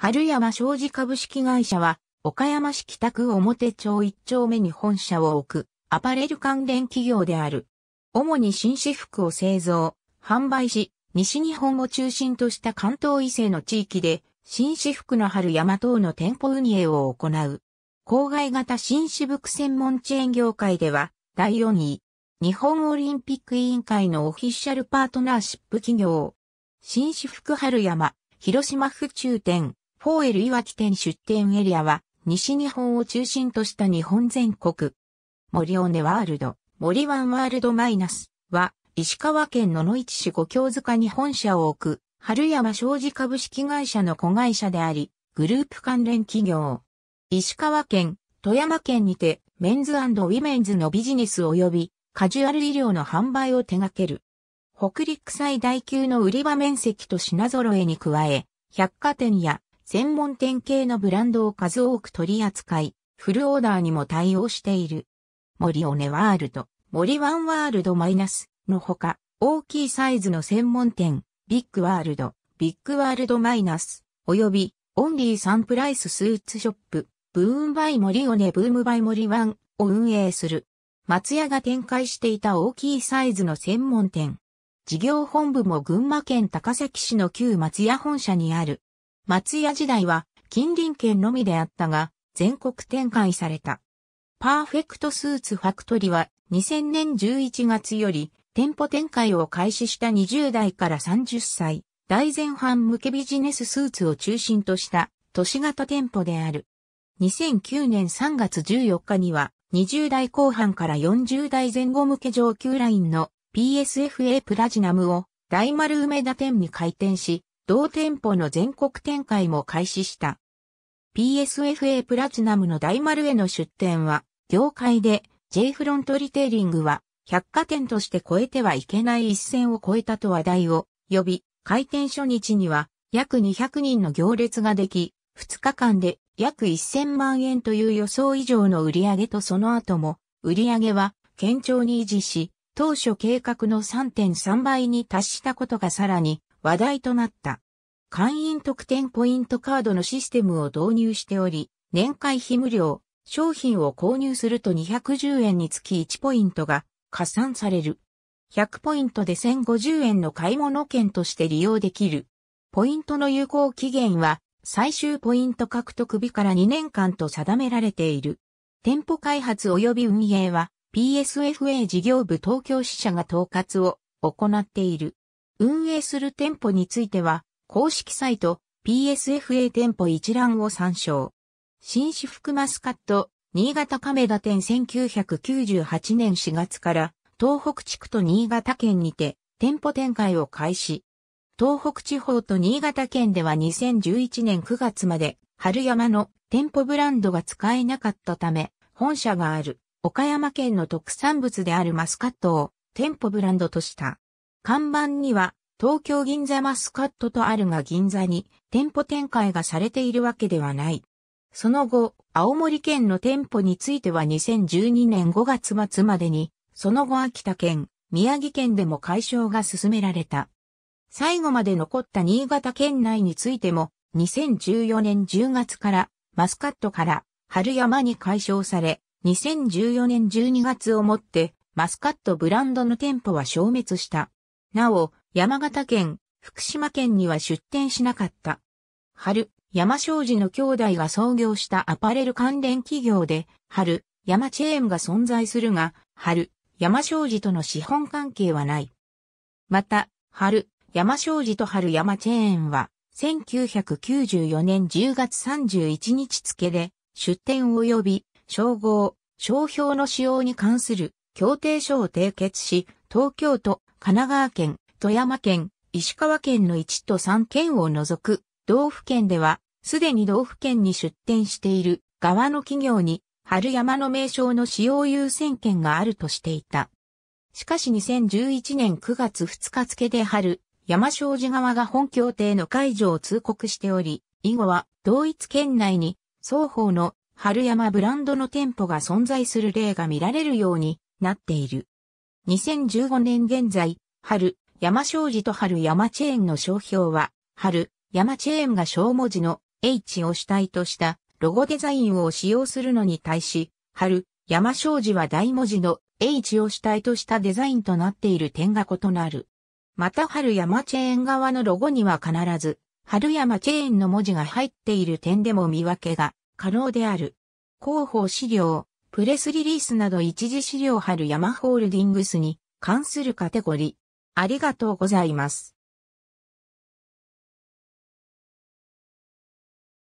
春山商事株式会社は、岡山市北区表町1丁目に本社を置く、アパレル関連企業である。主に紳士服を製造、販売し、西日本を中心とした関東伊勢の地域で、紳士服の春山等の店舗運営を行う。郊外型紳士服専門チェーン業界では、第4位、日本オリンピック委員会のオフィシャルパートナーシップ企業、紳士服春山、広島府中店、フォーエルいわき店出店エリアは、西日本を中心とした日本全国。森尾根ワールド、森ワンワールドマイナスは、石川県野々市市五京塚に本社を置く、春山商事株式会社の子会社であり、グループ関連企業。石川県、富山県にて、メンズウィメンズのビジネス及び、カジュアル医療の販売を手掛ける。北陸最大級の売り場面積と品揃えに加え、百貨店や専門店系のブランドを数多く取り扱い、フルオーダーにも対応している。森オネワールド、森ワンワールドマイナスのほか、大きいサイズの専門店、ビッグワールド、ビッグワールドマイナス、および、オンリーサンプライススーツショップ、ブーンバイ森オネブームバイ森ワンを運営する。松屋が展開していた大きいサイズの専門店。事業本部も群馬県高崎市の旧松屋本社にある。松屋時代は近隣県のみであったが、全国展開された。パーフェクトスーツファクトリは2000年11月より店舗展開を開始した20代から30歳、大前半向けビジネススーツを中心とした都市型店舗である。2009年3月14日には20代後半から40代前後向け上級ラインの PSFA プラジナムを大丸梅田店に開店し、同店舗の全国展開も開始した。PSFA プラチナムの大丸への出店は、業界で J フロントリテイリングは、百貨店として超えてはいけない一線を超えたと話題を呼び、開店初日には約200人の行列ができ、2日間で約1000万円という予想以上の売り上げとその後も、売り上げは堅調に維持し、当初計画の3.3倍に達したことがさらに話題となった。会員特典ポイントカードのシステムを導入しており、年会費無料、商品を購入すると210円につき1ポイントが加算される。100ポイントで1050円の買い物券として利用できる。ポイントの有効期限は最終ポイント獲得日から2年間と定められている。店舗開発及び運営は PSFA 事業部東京支社が統括を行っている。運営する店舗については公式サイト PSFA 店舗一覧を参照。新私服マスカット、新潟亀田店1998年4月から東北地区と新潟県にて店舗展開を開始。東北地方と新潟県では2011年9月まで春山の店舗ブランドが使えなかったため本社がある岡山県の特産物であるマスカットを店舗ブランドとした。看板には東京銀座マスカットとあるが銀座に店舗展開がされているわけではない。その後、青森県の店舗については2012年5月末までに、その後秋田県、宮城県でも解消が進められた。最後まで残った新潟県内についても、2014年10月からマスカットから春山に解消され、2014年12月をもってマスカットブランドの店舗は消滅した。なお、山形県、福島県には出店しなかった。春、山商事の兄弟が創業したアパレル関連企業で、春、山チェーンが存在するが、春、山商事との資本関係はない。また、春、山商事と春山チェーンは、1994年10月31日付で、出店及び、称号、商標の使用に関する協定書を締結し、東京都、神奈川県、富山県、石川県の1都3県を除く、道府県では、すでに道府県に出店している側の企業に、春山の名称の使用優先権があるとしていた。しかし2011年9月2日付で春、山商寺側が本協定の解除を通告しており、以後は同一県内に双方の春山ブランドの店舗が存在する例が見られるようになっている。2015年現在、春、山商事と春山チェーンの商標は、春山チェーンが小文字の H を主体としたロゴデザインを使用するのに対し、春山商事は大文字の H を主体としたデザインとなっている点が異なる。また春山チェーン側のロゴには必ず、春山チェーンの文字が入っている点でも見分けが可能である。広報資料、プレスリリースなど一時資料春山ホールディングスに関するカテゴリありがとうございます。